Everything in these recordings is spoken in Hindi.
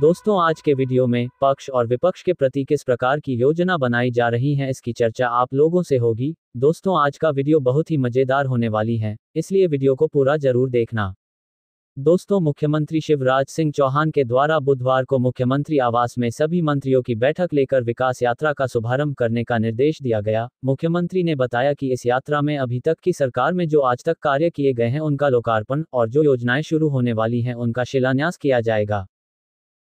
दोस्तों आज के वीडियो में पक्ष और विपक्ष के प्रति किस प्रकार की योजना बनाई जा रही है इसकी चर्चा आप लोगों से होगी दोस्तों आज का वीडियो बहुत ही मजेदार होने वाली है इसलिए वीडियो को पूरा जरूर देखना दोस्तों मुख्यमंत्री शिवराज सिंह चौहान के द्वारा बुधवार को मुख्यमंत्री आवास में सभी मंत्रियों की बैठक लेकर विकास यात्रा का शुभारंभ करने का निर्देश दिया गया मुख्यमंत्री ने बताया कि इस यात्रा में अभी तक की सरकार में जो आज तक कार्य किए गए हैं उनका लोकार्पण और जो योजनाएं शुरू होने वाली हैं उनका शिलान्यास किया जाएगा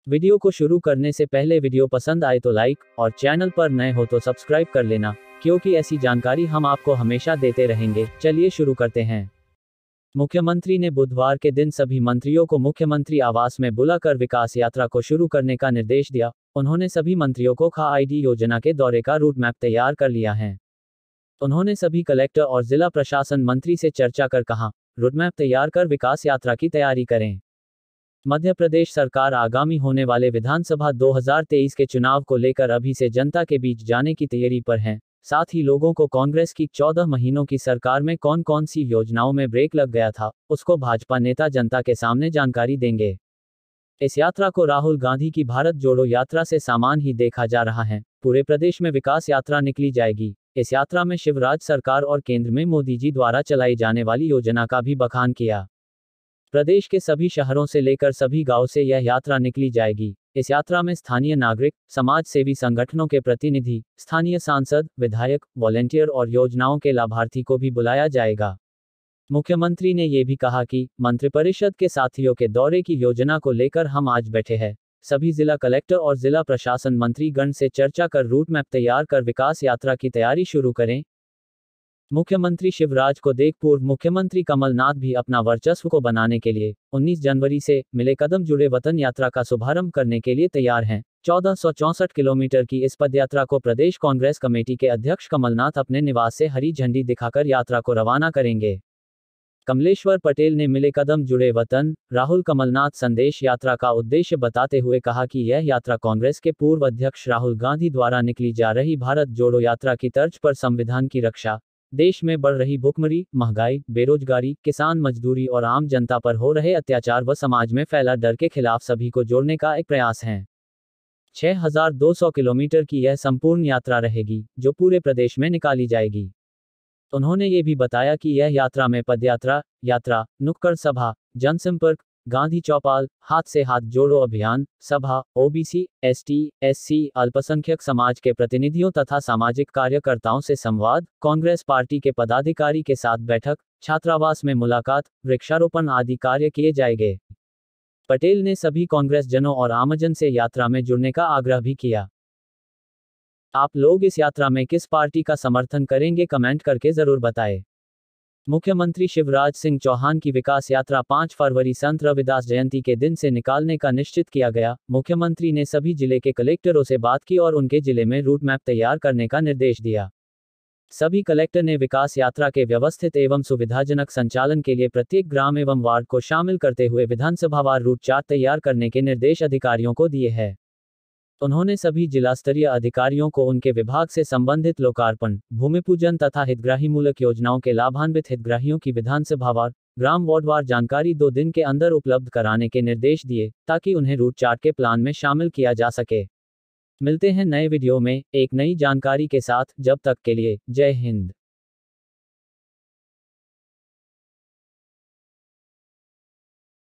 वीडियो को शुरू करने से पहले वीडियो पसंद आए तो लाइक और चैनल पर नए हो तो सब्सक्राइब कर लेना क्योंकि ऐसी जानकारी हम आपको हमेशा देते रहेंगे चलिए शुरू करते हैं मुख्यमंत्री ने बुधवार के दिन सभी मंत्रियों को मुख्यमंत्री आवास में बुलाकर विकास यात्रा को शुरू करने का निर्देश दिया उन्होंने सभी मंत्रियों को खा आईडी योजना के दौरे का रूट मैप तैयार कर लिया है उन्होंने सभी कलेक्टर और जिला प्रशासन मंत्री से चर्चा कर कहा रूटमैप तैयार कर विकास यात्रा की तैयारी करें मध्य प्रदेश सरकार आगामी होने वाले विधानसभा 2023 के चुनाव को लेकर अभी से जनता के बीच जाने की तैयारी पर है साथ ही लोगों को कांग्रेस की 14 महीनों की सरकार में कौन कौन सी योजनाओं में ब्रेक लग गया था उसको भाजपा नेता जनता के सामने जानकारी देंगे इस यात्रा को राहुल गांधी की भारत जोड़ो यात्रा से सामान ही देखा जा रहा है पूरे प्रदेश में विकास यात्रा निकली जाएगी इस यात्रा में शिवराज सरकार और केंद्र में मोदी जी द्वारा चलाई जाने वाली योजना का भी बखान किया प्रदेश के सभी शहरों से लेकर सभी गांव से यह यात्रा निकली जाएगी इस यात्रा में स्थानीय नागरिक समाज सेवी संगठनों के प्रतिनिधि स्थानीय सांसद विधायक वॉलेंटियर और योजनाओं के लाभार्थी को भी बुलाया जाएगा मुख्यमंत्री ने ये भी कहा कि मंत्रिपरिषद के साथियों के दौरे की योजना को लेकर हम आज बैठे हैं सभी जिला कलेक्टर और जिला प्रशासन मंत्रीगण से चर्चा कर रूट मैप तैयार कर विकास यात्रा की तैयारी शुरू करें मुख्यमंत्री शिवराज को देख पूर्व मुख्यमंत्री कमलनाथ भी अपना वर्चस्व को बनाने के लिए 19 जनवरी से मिले कदम जुड़े वतन यात्रा का शुभारंभ करने के लिए तैयार हैं चौदह किलोमीटर की इस पदयात्रा को प्रदेश कांग्रेस कमेटी के अध्यक्ष कमलनाथ अपने निवास से हरी झंडी दिखाकर यात्रा को रवाना करेंगे कमलेश्वर पटेल ने मिले कदम जुड़े वतन राहुल कमलनाथ संदेश यात्रा का उद्देश्य बताते हुए कहा कि यह यात्रा कांग्रेस के पूर्व अध्यक्ष राहुल गांधी द्वारा निकली जा रही भारत जोड़ो यात्रा की तर्ज पर संविधान की रक्षा देश में बढ़ रही भुखमरी महंगाई बेरोजगारी किसान मजदूरी और आम जनता पर हो रहे अत्याचार व समाज में फैला डर के खिलाफ सभी को जोड़ने का एक प्रयास है 6,200 किलोमीटर की यह संपूर्ण यात्रा रहेगी जो पूरे प्रदेश में निकाली जाएगी उन्होंने ये भी बताया कि यह यात्रा में पदयात्रा यात्रा नुक्कड़ सभा जनसंपर्क गांधी चौपाल हाथ से हाथ जोड़ो अभियान सभा ओबीसी एसटी एससी अल्पसंख्यक समाज के प्रतिनिधियों तथा सामाजिक कार्यकर्ताओं से संवाद कांग्रेस पार्टी के पदाधिकारी के साथ बैठक छात्रावास में मुलाकात वृक्षारोपण आदि कार्य किए जाएंगे पटेल ने सभी कांग्रेस जनों और आमजन से यात्रा में जुड़ने का आग्रह भी किया आप लोग इस यात्रा में किस पार्टी का समर्थन करेंगे कमेंट करके जरूर बताएं मुख्यमंत्री शिवराज सिंह चौहान की विकास यात्रा 5 फरवरी संत रविदास जयंती के दिन से निकालने का निश्चित किया गया मुख्यमंत्री ने सभी जिले के कलेक्टरों से बात की और उनके जिले में रूट मैप तैयार करने का निर्देश दिया सभी कलेक्टर ने विकास यात्रा के व्यवस्थित एवं सुविधाजनक संचालन के लिए प्रत्येक ग्राम एवं वार्ड को शामिल करते हुए विधानसभावार रूट चार्ट तैयार करने के निर्देश अधिकारियों को दिए हैं उन्होंने सभी जिला स्तरीय अधिकारियों को उनके विभाग से संबंधित लोकार्पण भूमि पूजन तथा हितग्राही मूलक योजनाओं के लाभान्वित हितग्राहियों की विधानसभावार ग्राम वार्डवार जानकारी दो दिन के अंदर उपलब्ध कराने के निर्देश दिए ताकि उन्हें रूट चार्ट के प्लान में शामिल किया जा सके मिलते हैं नए वीडियो में एक नई जानकारी के साथ जब तक के लिए जय हिंद